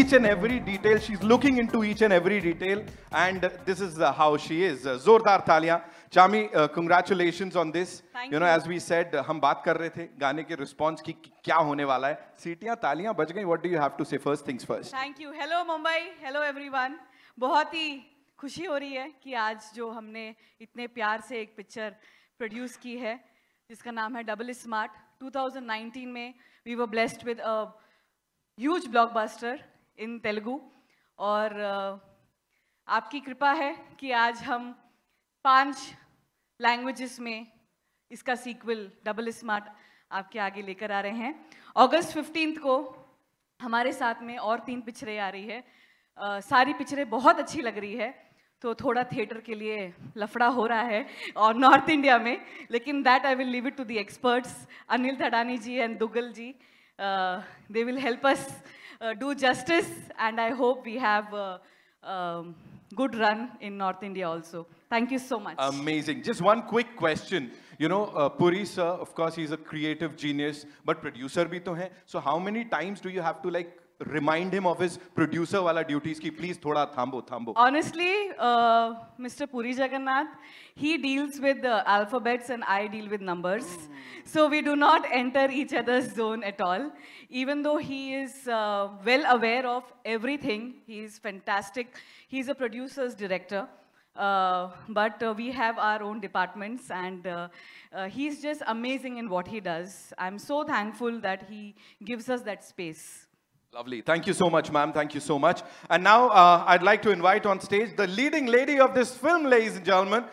each and every detail. She's looking into each and every detail. And this is uh, how she is. Uh, Zordar Thalia. Chami, uh, congratulations on this. Thank you know, you. as we said, uh, हम बात कर रहे थे गाने के response की क्या होने वाला है सीटियां तालियां बच गई what do you have to say first things first thank you hello Mumbai hello everyone बहुत ही खुशी हो रही है कि आज जो हमने इतने प्यार से एक पिक्चर प्रोड्यूस की है जिसका नाम है डबल स्मार्ट 2019 में we were blessed with a huge blockbuster in Telugu और आपकी कृपा है कि आज हम पांच लैंग्वेजेस में इसका सीक्वल डबल स्मार्ट आपके आगे लेकर आ रहे हैं अगस्त फिफ्टींथ को हमारे साथ में और तीन पिक्चरें आ रही है आ, सारी पिक्चरें बहुत अच्छी लग रही है तो थोड़ा थिएटर के लिए लफड़ा हो रहा है और नॉर्थ इंडिया में लेकिन that I will leave it to the experts Anil Thadani ji and Duggal ji they will help us Uh, do justice. And I hope we have a um, good run in North India also. Thank you so much. Amazing. Just one quick question. You know, uh, Puri sir, of course, he's a creative genius, but producer bhi to hai. So how many times do you have to like remind him of his producer wala duties ki please thoda thambo thambo honestly uh, mr puri jagannath he deals with the uh, alphabets and i deal with numbers mm. so we do not enter each other's zone at all even though he is uh, well aware of everything he is fantastic he is a producer's director uh, but uh, we have our own departments and uh, uh, he's just amazing in what he does. I'm so thankful that he gives us that space. Lovely. Thank you so much, ma'am. Thank you so much. And now uh, I'd like to invite on stage the leading lady of this film, ladies and gentlemen,